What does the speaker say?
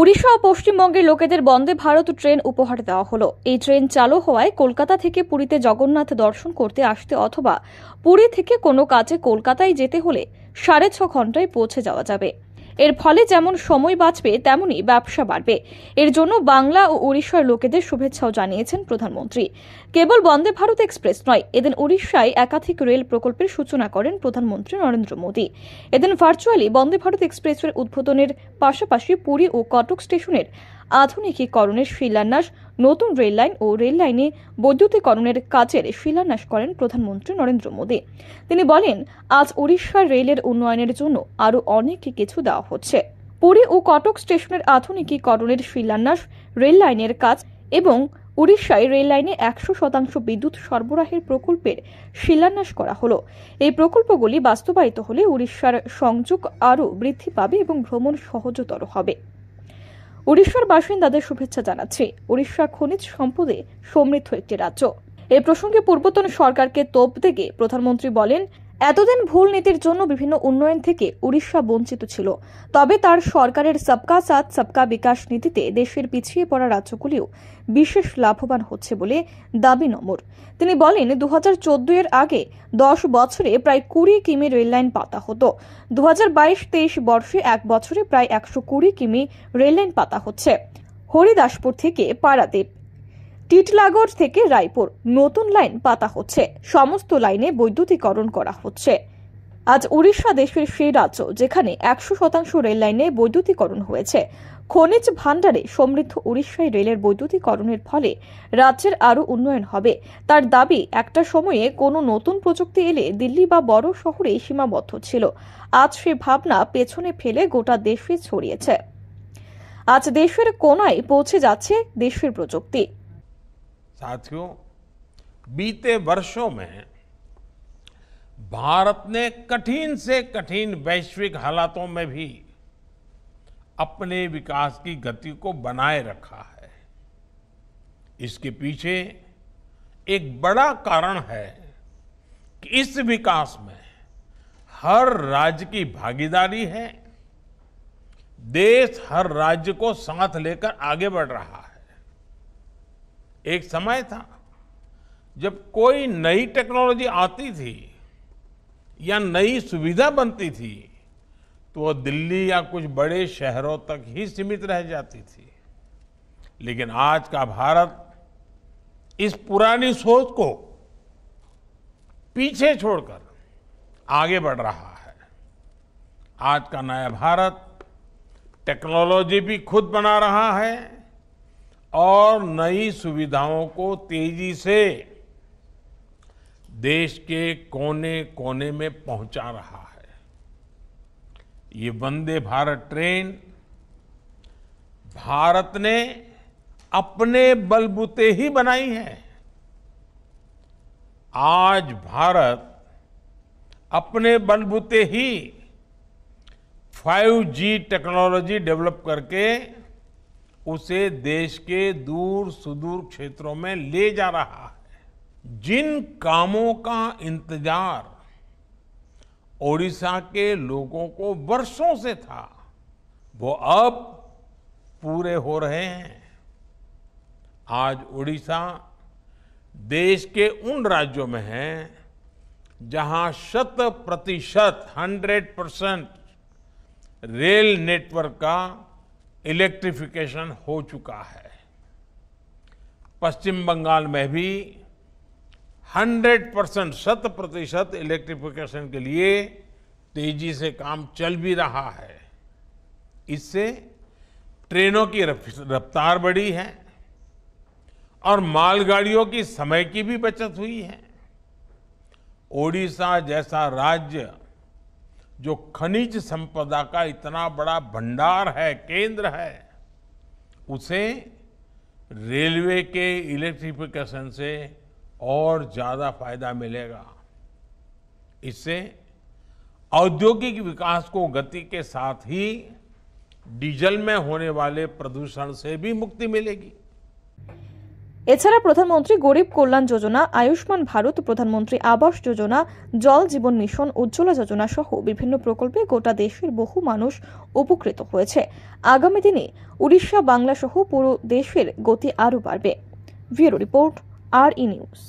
উড়িষ্যা ও পশ্চিমবঙ্গের লোকেদের বন্দে ভারত ট্রেন উপহার দেওয়া হলো এই ট্রেন চালু হওয়ায় কলকাতা থেকে পুরীতে জগন্নাথ দর্শন করতে আসতে অথবা পুরী থেকে কোনো কাজে কলকাতায় যেতে হলে সাড়ে ছ ঘন্টায় পৌঁছে যাওয়া যাবে এর ফলে যেমন সময় বাঁচবে তেমনই ব্যবসা বাড়বে এর জন্য বাংলা ও উড়িষ্যার লোকেদের শুভেচ্ছাও জানিয়েছেন প্রধানমন্ত্রী কেবল বন্দে ভারত এক্সপ্রেস নয় এদিন উড়িষ্যায় একাধিক রেল প্রকল্পের সূচনা করেন প্রধানমন্ত্রী নরেন্দ্র মোদী এদিন ভার্চুয়ালি বন্দে ভারত এক্সপ্রেসের উদ্বোধনের পাশাপাশি পুরী ও কটক স্টেশনের আধুনিকীকরণের শিলান্যাস নতুন রেললাইন ও রেললাইনে বৈদ্যুতিকরণের কাজের শিলান্যাস করেন প্রধানমন্ত্রী নরেন্দ্র মোদী তিনি বলেন আজ উড়িষ্যার রেলের উন্নয়নের জন্য আরও অনেক কিছু দেওয়া হচ্ছে পুরী ও কটক স্টেশনের আধুনিকীকরণের শিলান্যাস রেল লাইনের কাজ এবং উড়িষ্যায় রেল লাইনে একশো শতাংশ বিদ্যুৎ সরবরাহের প্রকল্পের শিলান্যাস করা হল এই প্রকল্পগুলি বাস্তবায়িত হলে উড়িষ্যার সংযোগ আরও বৃদ্ধি পাবে এবং ভ্রমণ সহজতর হবে উড়িষ্যার বাসিন্দাদের শুভেচ্ছা জানাচ্ছি উড়িষ্যা খনিজ সম্পদে সমৃদ্ধ একটি রাজ্য এ প্রসঙ্গে পূর্বতন সরকারকে তোপ থেকে প্রধানমন্ত্রী বলেন এতদিন ভুল নীতির জন্য বিভিন্ন উন্নয়ন থেকে উড়িষ্যা বঞ্চিত ছিল তবে তার সরকারের সবকা সাথ সবকা বিকাশ নীতিতে দেশের পিছিয়ে পড়া রাজ্যগুলিও বিশেষ লাভবান হচ্ছে বলে দাবি নমর তিনি বলেন দু এর আগে দশ বছরে প্রায় কুড়ি কিমি রেললাইন পাতা হতো দু হাজার বর্ষে এক বছরে প্রায় একশো কুড়ি কিমি রেললাইন পাতা হচ্ছে হরিদাসপুর থেকে পারাদ্বীপ টিটলাগড় থেকে রায়পুর নতুন লাইন পাতা হচ্ছে সমস্ত লাইনে বৈদ্যুতিকরণ করা হচ্ছে আজ উড়িষ্যা দেশের সেই রাজ্য যেখানে একশো শতাংশ রেল লাইনে বৈদ্যুতিকরণ হয়েছে খনিজ ভাণ্ডারে সমৃদ্ধ উড়িষ্যায় রেলের বৈদ্যুতিকরণের ফলে রাজ্যের আরও উন্নয়ন হবে তার দাবি একটা সময়ে কোনো নতুন প্রযুক্তি এলে দিল্লি বা বড় শহরে সীমাবদ্ধ ছিল আজ সে ভাবনা পেছনে ফেলে গোটা দেশে ছড়িয়েছে আজ দেশের কোনায় পৌঁছে যাচ্ছে দেশের প্রযুক্তি साथियों बीते वर्षों में भारत ने कठिन से कठिन वैश्विक हालातों में भी अपने विकास की गति को बनाए रखा है इसके पीछे एक बड़ा कारण है कि इस विकास में हर राज्य की भागीदारी है देश हर राज्य को साथ लेकर आगे बढ़ रहा है एक समय था जब कोई नई टेक्नोलॉजी आती थी या नई सुविधा बनती थी तो वह दिल्ली या कुछ बड़े शहरों तक ही सीमित रह जाती थी लेकिन आज का भारत इस पुरानी सोच को पीछे छोड़कर आगे बढ़ रहा है आज का नया भारत टेक्नोलॉजी भी खुद बना रहा है और नई सुविधाओं को तेजी से देश के कोने कोने में पहुंचा रहा है ये वंदे भारत ट्रेन भारत ने अपने बलबूते ही बनाई है आज भारत अपने बलबूते ही 5G टेक्नोलॉजी डेवलप करके उसे देश के दूर सुदूर क्षेत्रों में ले जा रहा है जिन कामों का इंतजार ओडिशा के लोगों को वर्षों से था वो अब पूरे हो रहे हैं आज ओडिशा देश के उन राज्यों में है जहां शत प्रतिशत हंड्रेड परसेंट रेल नेटवर्क का इलेक्ट्रिफिकेशन हो चुका है पश्चिम बंगाल में भी 100 परसेंट शत प्रतिशत इलेक्ट्रिफिकेशन के लिए तेजी से काम चल भी रहा है इससे ट्रेनों की रफ्तार बढ़ी है और मालगाड़ियों की समय की भी बचत हुई है ओडिशा जैसा राज्य जो खनिज संपदा का इतना बड़ा भंडार है केंद्र है उसे रेलवे के इलेक्ट्रिफिकेशन से और ज़्यादा फायदा मिलेगा इससे औद्योगिक विकास को गति के साथ ही डीजल में होने वाले प्रदूषण से भी मुक्ति मिलेगी এছাড়া প্রধানমন্ত্রী গরিব কল্যাণ যোজনা আয়ুষ্মান ভারত প্রধানমন্ত্রী আবাস যোজনা জল জীবন মিশন উজ্জ্বলা যোজনা সহ বিভিন্ন প্রকল্পে গোটা দেশের বহু মানুষ উপকৃত হয়েছে আগামী দিনে উড়িষ্যা বাংলা সহ পুরো দেশের গতি আরও বাড়বে রিপোর্ট আর ই নিউজ